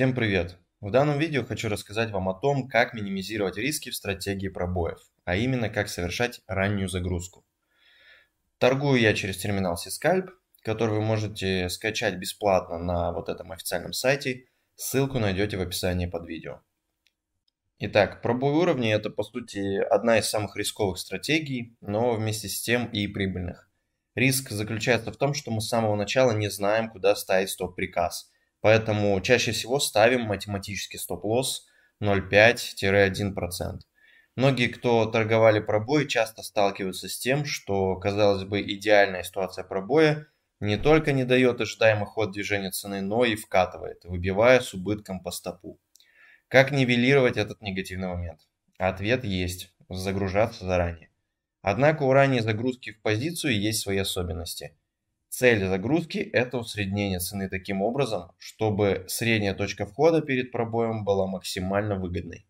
Всем привет! В данном видео хочу рассказать вам о том, как минимизировать риски в стратегии пробоев, а именно как совершать раннюю загрузку. Торгую я через терминал Сискальп, который вы можете скачать бесплатно на вот этом официальном сайте. Ссылку найдете в описании под видео. Итак, пробой уровней – это, по сути, одна из самых рисковых стратегий, но вместе с тем и прибыльных. Риск заключается в том, что мы с самого начала не знаем, куда ставить стоп-приказ – Поэтому чаще всего ставим математический стоп-лосс 0,5-1%. Многие, кто торговали пробои, часто сталкиваются с тем, что, казалось бы, идеальная ситуация пробоя не только не дает ожидаемый ход движения цены, но и вкатывает, выбивая с убытком по стопу. Как нивелировать этот негативный момент? Ответ есть – загружаться заранее. Однако у ранней загрузки в позицию есть свои особенности. Цель загрузки – это усреднение цены таким образом, чтобы средняя точка входа перед пробоем была максимально выгодной.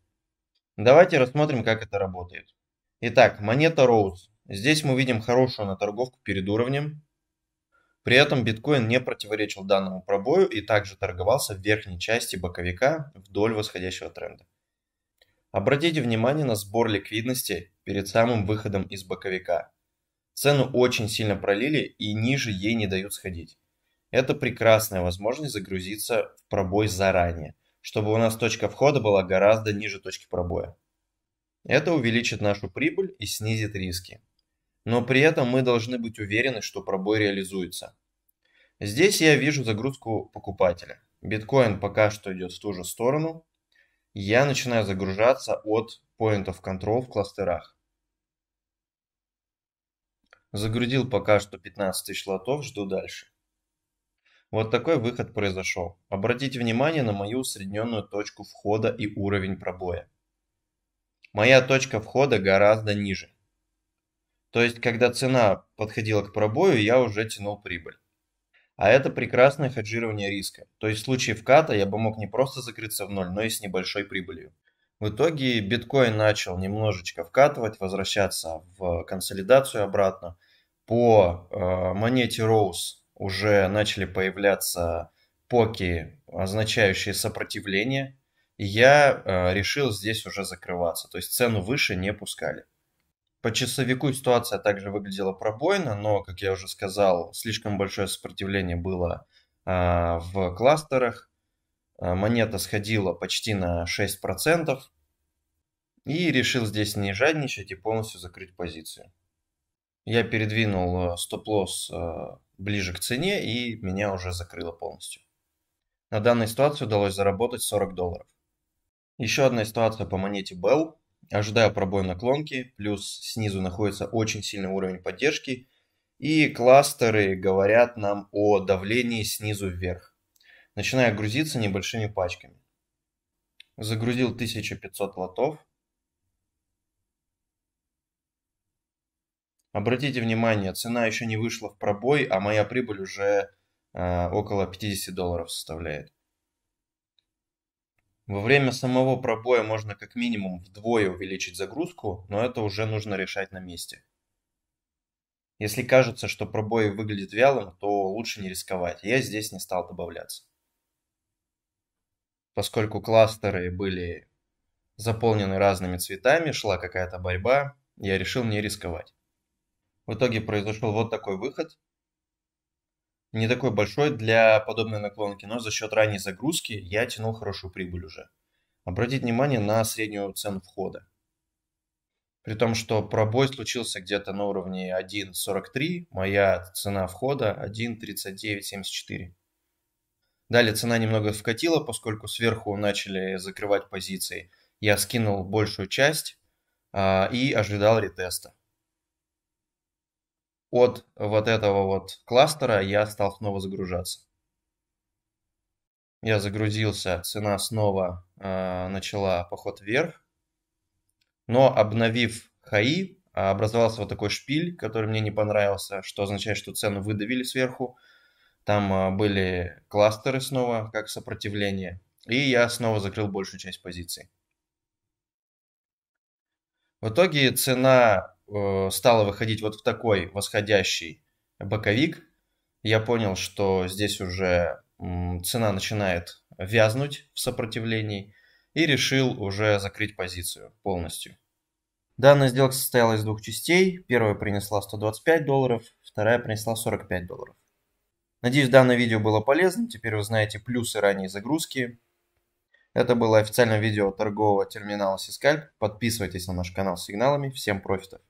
Давайте рассмотрим, как это работает. Итак, монета Rose. Здесь мы видим хорошую наторговку перед уровнем. При этом биткоин не противоречил данному пробою и также торговался в верхней части боковика вдоль восходящего тренда. Обратите внимание на сбор ликвидности перед самым выходом из боковика. Цену очень сильно пролили и ниже ей не дают сходить. Это прекрасная возможность загрузиться в пробой заранее, чтобы у нас точка входа была гораздо ниже точки пробоя. Это увеличит нашу прибыль и снизит риски. Но при этом мы должны быть уверены, что пробой реализуется. Здесь я вижу загрузку покупателя. Биткоин пока что идет в ту же сторону. Я начинаю загружаться от поинтов контрол в кластерах. Загрузил пока что 15 тысяч лотов, жду дальше. Вот такой выход произошел. Обратите внимание на мою усредненную точку входа и уровень пробоя. Моя точка входа гораздо ниже. То есть, когда цена подходила к пробою, я уже тянул прибыль. А это прекрасное хеджирование риска. То есть в случае вката я бы мог не просто закрыться в ноль, но и с небольшой прибылью. В итоге биткоин начал немножечко вкатывать, возвращаться в консолидацию обратно. По э, монете Rose уже начали появляться поки, означающие сопротивление. И я э, решил здесь уже закрываться. То есть цену выше не пускали. По часовику ситуация также выглядела пробойно, но, как я уже сказал, слишком большое сопротивление было э, в кластерах Э, монета сходила почти на 6%. И решил здесь не жадничать и полностью закрыть позицию. Я передвинул э, стоп-лосс э, ближе к цене и меня уже закрыло полностью. На данной ситуации удалось заработать 40 долларов. Еще одна ситуация по монете Bell. ожидая пробой наклонки, плюс снизу находится очень сильный уровень поддержки. И кластеры говорят нам о давлении снизу вверх начиная грузиться небольшими пачками. Загрузил 1500 лотов. Обратите внимание, цена еще не вышла в пробой, а моя прибыль уже э, около 50 долларов составляет. Во время самого пробоя можно как минимум вдвое увеличить загрузку, но это уже нужно решать на месте. Если кажется, что пробой выглядит вялым, то лучше не рисковать. Я здесь не стал добавляться поскольку кластеры были заполнены разными цветами, шла какая-то борьба, я решил не рисковать. В итоге произошел вот такой выход. Не такой большой для подобной наклонки, но за счет ранней загрузки я тянул хорошую прибыль уже. Обратите внимание на среднюю цену входа. При том, что пробой случился где-то на уровне 1.43, моя цена входа 1.3974. Далее цена немного вкатила, поскольку сверху начали закрывать позиции. Я скинул большую часть а, и ожидал ретеста. От вот этого вот кластера я стал снова загружаться. Я загрузился, цена снова а, начала поход вверх. Но обновив хаи, а, образовался вот такой шпиль, который мне не понравился, что означает, что цену выдавили сверху. Там а, были кластеры снова, как сопротивление. И я снова закрыл большую часть позиций. В итоге цена э, стала выходить вот в такой восходящий боковик. Я понял, что здесь уже цена начинает вязнуть в сопротивлении и решил уже закрыть позицию полностью. Данная сделка состояла из двух частей. Первая принесла 125 долларов, вторая принесла 45 долларов. Надеюсь, данное видео было полезным. Теперь вы знаете плюсы ранней загрузки. Это было официальное видео торгового терминала Сискальп. Подписывайтесь на наш канал с сигналами. Всем профитов!